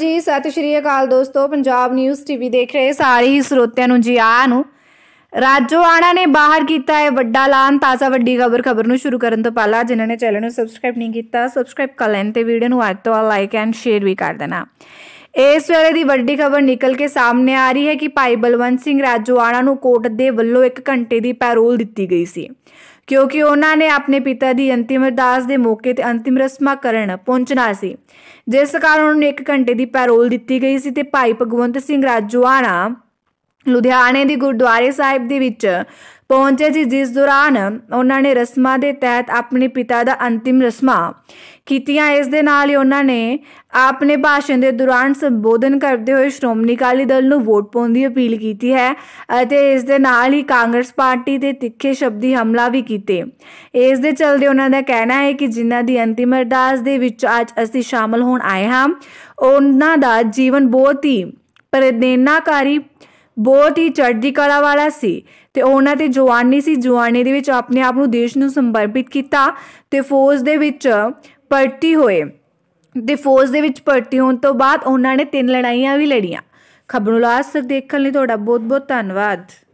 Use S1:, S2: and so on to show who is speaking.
S1: ਜੀ ਸਤਿ ਸ਼੍ਰੀ ਅਕਾਲ ਦੋਸਤੋ ਪੰਜਾਬ ਨਿਊਜ਼ ਟੀਵੀ ਦੇਖ ਰਹੇ ਸਾਰੇ ਹੀ ਸਰੋਤਿਆਂ ਨੂੰ ਜੀ ਆਇਆਂ ਨੂੰ ਰਾਜੋ ਆਣਾ ਨੇ ਬਾਹਰ ਕੀਤਾ ਹੈ ਵੱਡਾ ਐਲਾਨ ਤਾਜ਼ਾ ਵੱਡੀ ਖਬਰ ਖਬਰ ਨੂੰ ਸ਼ੁਰੂ ਕਰਨ ਤੋਂ ਪਹਿਲਾਂ ਜਿਨ੍ਹਾਂ ਨੇ ਚੈਨਲ ਨੂੰ ਸਬਸਕ੍ਰਾਈਬ ਨਹੀਂ ਕੀਤਾ ਸਬਸਕ੍ਰਾਈਬ ਕਰ ਲੈਣ ਤੇ ਵੀਡੀਓ ਨੂੰ ਅੱਜ ਤੋਂ ਲਾਈਕ ਐਂਡ ਸ਼ੇਅਰ ਵੀ ਕਰ ਦੇਣਾ ਇਸ ਵੇਲੇ ਦੀ ਵੱਡੀ ਖਬਰ ਨਿਕਲ ਕੇ ਸਾਹਮਣੇ ਆ ਰਹੀ ਹੈ ਕਿ ਭਾਈ ਬਲਵੰਤ ਸਿੰਘ ਰਾਜੋਆਣਾ ਨੂੰ ਕੋਰਟ ਦੇ ਵੱਲੋਂ 1 ਘੰਟੇ ਦੀ ਪੈਰੋਲ ਦਿੱਤੀ ਗਈ ਸੀ ਕਿਉਂਕਿ ਉਹਨਾਂ ਨੇ ਆਪਣੇ ਪਿਤਾ ਦੀ ਅੰਤਿਮ ਅਰਦਾਸ ਦੇ ਮੌਕੇ ਤੇ ਅੰਤਿਮ ਰਸਮਾਂ ਕਰਨ ਪਹੁੰਚਣਾ ਸੀ ਜਿਸ ਕਾਰਨ ਉਹਨਾਂ ਨੂੰ 1 ਘੰਟੇ ਦੀ ਪੈਰੋਲ ਦਿੱਤੀ ਗਈ ਸੀ ਤੇ ਭਾਈ ਭਗਵੰਤ ਸਿੰਘ ਰਾਜੋਆਣਾ ਲੁਧਿਆਣੇ ਦੀ ਗੁਰਦੁਆਰੇ ਸਾਹਿਬ ਦੇ ਵਿੱਚ ਪਹੁੰਚੇ ਸੀ ਜਿਸ ਦੌਰਾਨ ਉਹਨਾਂ ਨੇ ਰਸਮਾਂ ਦੇ ਤਹਿਤ ਆਪਣੇ ਪਿਤਾ ਦਾ ਅੰਤਿਮ ਰਸਮਾਂ ਕੀਤੀਆਂ ਇਸ ਦੇ ਨਾਲ ਹੀ ਉਹਨਾਂ ਨੇ ਆਪਣੇ ਭਾਸ਼ਣ ਦੇ ਦੌਰਾਨ ਸੰਬੋਧਨ ਕਰਦੇ ਹੋਏ ਸ਼੍ਰੋਮਣੀ ਅਕਾਲੀ ਦਲ ਨੂੰ ਵੋਟ ਪਾਉਣ ਦੀ ਅਪੀਲ ਕੀਤੀ ਹੈ ਅਤੇ ਇਸ ਦੇ ਨਾਲ ਹੀ ਕਾਂਗਰਸ ਪਾਰਟੀ ਦੇ ਤਿੱਖੇ ਸ਼ਬਦੀ ਹਮਲਾ ਵੀ ਕੀਤੇ ਇਸ ਦੇ ਚਲਦੇ ਉਹਨਾਂ ਦਾ ਕਹਿਣਾ ਹੈ ਕਿ ਜਿਨ੍ਹਾਂ ਦੀ ਅੰਤਿਮ ਅਰਦਾਸ ਦੇ ਵਿੱਚ ਅੱਜ ਅਸੀਂ ਸ਼ਾਮਲ ਹੋਣ ਆਏ ਹਾਂ ਉਹਨਾਂ ਦਾ ਜੀਵਨ ਬਹੁਤ ਹੀ ਪ੍ਰੇਰਣਾਕਾਰੀ ਬਹੁਤ ਹੀ ਚੜ੍ਹਦੀ ਕਲਾ ਵਾਲਾ ਸੀ ਤੇ ਉਹਨਾਂ ਦੀ ਜਵਾਨੀ ਸੀ ਜਵਾਨੀ ਦੇ ਵਿੱਚ ਆਪਣੇ ਆਪ ਨੂੰ ਦੇਸ਼ ਨੂੰ ਸਮਰਪਿਤ ਕੀਤਾ ਤੇ ਫੌਜ ਦੇ ਵਿੱਚ ਪਰਤੀ ਹੋਏ ਦੇ ਫੌਜ ਦੇ ਵਿੱਚ ਪਰਤੀ ਹੋਣ ਤੋਂ ਬਾਅਦ ਉਹਨਾਂ ਨੇ ਤਿੰਨ ਲੜਾਈਆਂ ਵੀ ਲੜੀਆਂ ਖਬਰ ਨੂੰ ਲਾਸਟ ਤੱਕ ਦੇਖਣ ਲਈ ਤੁਹਾਡਾ ਬਹੁਤ ਬਹੁਤ ਧੰਨਵਾਦ